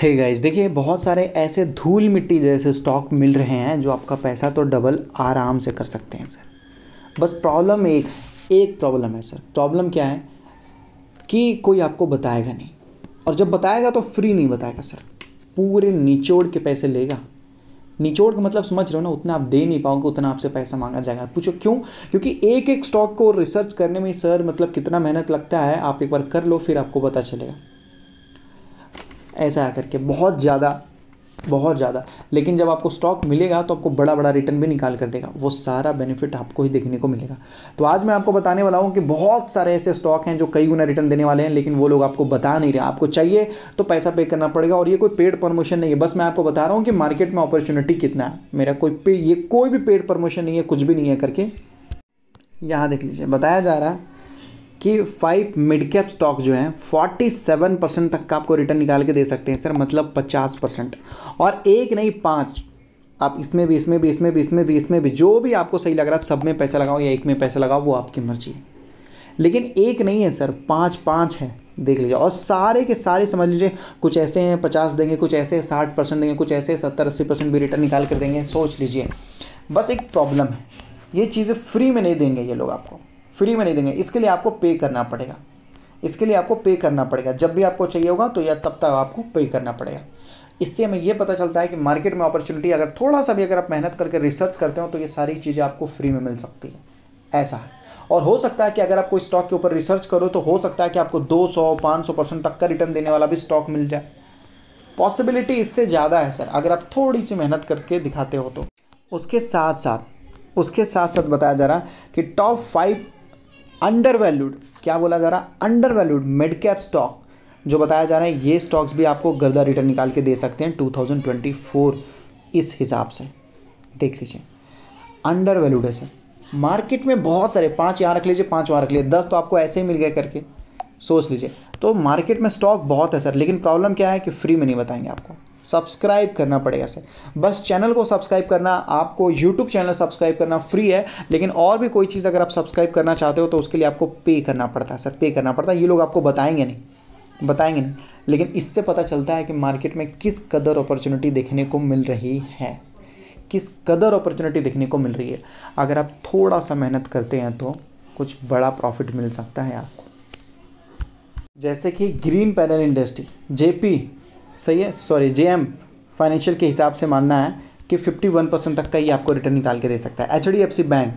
हे hey guys देखिए बहुत सारे ऐसे धूल मिट्टी जैसे स्टॉक मिल रहे हैं जो आपका पैसा तो डबल आराम से कर सकते हैं सर बस प्रॉब्लम एक एक प्रॉब्लम है सर प्रॉब्लम क्या है कि कोई आपको बताएगा नहीं और जब बताएगा तो फ्री नहीं बताएगा सर पूरे निचोड़ के पैसे लेगा निचोड़ का मतलब समझ रहे हो ना उतना आप दे नहीं पाओगे उतना आपसे पैसा मांगा जाएगा पूछो क्यों क्योंकि एक एक स्टॉक को रिसर्च करने में सर मतलब कितना मेहनत लगता है आप एक बार कर लो फिर आपको पता चलेगा ऐसा आ करके बहुत ज़्यादा बहुत ज़्यादा लेकिन जब आपको स्टॉक मिलेगा तो आपको बड़ा बड़ा रिटर्न भी निकाल कर देगा वो सारा बेनिफिट आपको ही देखने को मिलेगा तो आज मैं आपको बताने वाला हूँ कि बहुत सारे ऐसे स्टॉक हैं जो कई गुना रिटर्न देने वाले हैं लेकिन वो लोग आपको बता नहीं रहे आपको चाहिए तो पैसा पे करना पड़ेगा और ये कोई पेड प्रमोशन नहीं है बस मैं आपको बता रहा हूँ कि मार्केट में अपॉर्चुनिटी कितना है मेरा कोई पे ये कोई भी पेड प्रमोशन नहीं है कुछ भी नहीं है करके यहाँ देख लीजिए बताया जा रहा है कि फाइव मिड कैप स्टॉक जो हैं 47 परसेंट तक का आपको रिटर्न निकाल के दे सकते हैं सर मतलब 50 परसेंट और एक नहीं पाँच आप इसमें भी इसमें भी इसमें भी इसमें भी इसमें भी जो भी आपको सही लग रहा है सब में पैसा लगाओ या एक में पैसा लगाओ वो आपकी मर्जी है लेकिन एक नहीं है सर पाँच पाँच है देख लीजिए और सारे के सारे समझ लीजिए कुछ ऐसे हैं पचास देंगे कुछ ऐसे साठ परसेंट देंगे कुछ ऐसे सत्तर अस्सी परसेंट भी रिटर्न निकाल कर देंगे सोच लीजिए बस एक प्रॉब्लम है ये चीज़ें फ्री में नहीं देंगे ये लोग आपको फ्री में नहीं देंगे इसके लिए आपको पे करना पड़ेगा इसके लिए आपको पे करना पड़ेगा जब भी आपको चाहिए होगा तो या तब तक आपको पे करना पड़ेगा इससे हमें यह पता चलता है कि मार्केट में अपॉर्चुनिटी अगर थोड़ा सा भी अगर आप मेहनत करके रिसर्च करते हो तो ये सारी चीज़ें आपको फ्री में मिल सकती है ऐसा है और हो सकता है कि अगर आप कोई स्टॉक के ऊपर रिसर्च करो तो हो सकता है कि आपको 200 500 परसेंट तक का रिटर्न देने वाला भी स्टॉक मिल जाए पॉसिबिलिटी इससे ज़्यादा है सर अगर आप थोड़ी सी मेहनत करके दिखाते हो तो उसके साथ साथ उसके साथ साथ बताया जा रहा कि टॉप फाइव अंडर वैल्यूड क्या बोला जा रहा undervalued mid cap stock जो बताया जा रहा है ये स्टॉक्स भी आपको गर्दा रिटर्न निकाल के दे सकते हैं 2024 इस हिसाब से देख लीजिए अंडर वैल्यूड है सर मार्केट में बहुत सारे पाँच यहाँ रख लीजिए पाँच वहाँ रख लीजिए दस तो आपको ऐसे ही मिल गए करके सोच लीजिए तो मार्केट में स्टॉक बहुत है सर लेकिन प्रॉब्लम क्या है कि फ्री में नहीं बताएंगे आपको सब्सक्राइब करना पड़ेगा सर बस चैनल को सब्सक्राइब करना आपको यूट्यूब चैनल सब्सक्राइब करना फ्री है लेकिन और भी कोई चीज़ अगर आप सब्सक्राइब करना चाहते हो तो उसके लिए आपको पे करना पड़ता है सर पे करना पड़ता है ये लोग आपको बताएंगे नहीं बताएंगे नहीं लेकिन इससे पता चलता है कि मार्केट में किस कदर अपॉर्चुनिटी देखने को मिल रही है किस कदर अपॉर्चुनिटी देखने को मिल रही है अगर आप थोड़ा सा मेहनत करते हैं तो कुछ बड़ा प्रॉफिट मिल सकता है आपको जैसे कि ग्रीन पैनल इंडस्ट्री जेपी सही है सॉरी जे एम फाइनेंशियल के हिसाब से मानना है कि 51 परसेंट तक का ये आपको रिटर्न निकाल के दे सकता है H D F C bank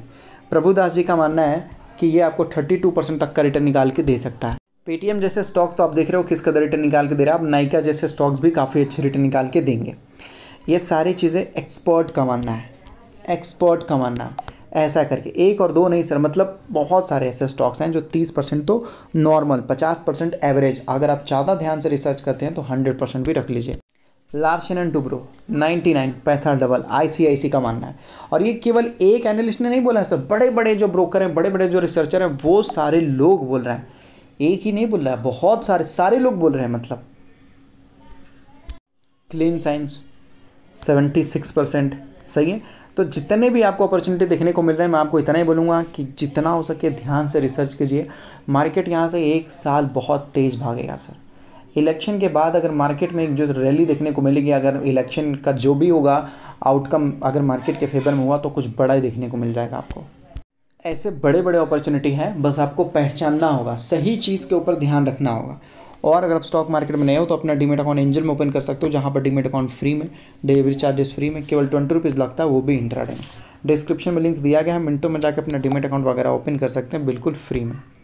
Prabhudas ji का मानना है कि ये आपको 32 परसेंट तक का रिटर्न निकाल के दे सकता है पेटीएम जैसे स्टॉक तो आप देख रहे हो किस कदर रिटर्न निकाल के दे रहे हैं आप नाइका जैसे स्टॉक्स भी काफ़ी अच्छे रिटर्न निकाल के देंगे ये सारी चीज़ें एक्सपर्ट का मानना है एक्सपर्ट का मानना ऐसा करके एक और दो नहीं सर मतलब बहुत सारे ऐसे स्टॉक्स हैं जो तीस परसेंट तो नॉर्मल पचास परसेंट एवरेज अगर आप ज़्यादा ध्यान से रिसर्च करते हैं तो हंड्रेड परसेंट भी रख लीजिए लार्सन एंड टुब्रो 99 पैसा डबल आईसीआईसी का मानना है और ये केवल एक एनालिस्ट ने नहीं बोला है सर बड़े बड़े जो ब्रोकर हैं बड़े बड़े जो रिसर्चर हैं वो सारे लोग बोल रहे हैं एक ही नहीं बोल रहा है बहुत सारे सारे लोग बोल रहे हैं मतलब clean science seventy six percent सही है तो जितने भी आपको अपॉर्चुनिटी देखने को मिल रहे हैं मैं आपको इतना ही बोलूँगा कि जितना हो सके ध्यान से रिसर्च कीजिए मार्केट यहाँ से एक साल बहुत तेज़ भागेगा सर इलेक्शन के बाद अगर मार्केट में एक जो रैली देखने को मिलेगी अगर इलेक्शन का जो भी होगा आउटकम अगर मार्केट के फेवर में हुआ तो कुछ बड़ा ही देखने को मिल जाएगा आपको ऐसे बड़े बड़े अपॉर्चुनिटी हैं बस आपको पहचानना होगा सही चीज़ के ऊपर ध्यान रखना होगा और अगर आप स्टॉक मार्केट में नए हो तो अपना डीमेट अकाउंट एंजल में ओपन कर सकते हो जहाँ पर डीमेट अकाउंट फ्री में डिलीवरी चार्जेस फ्री में केवल ट्वेंटी रुपीज़ लगता है वो भी इंट्राडे में डिस्क्रिप्शन में लिंक दिया गया है मिनटों में जाकर अपना डीमेट अकाउंट वगैरह ओपन कर सकते हैं बिल्कुल फ्री में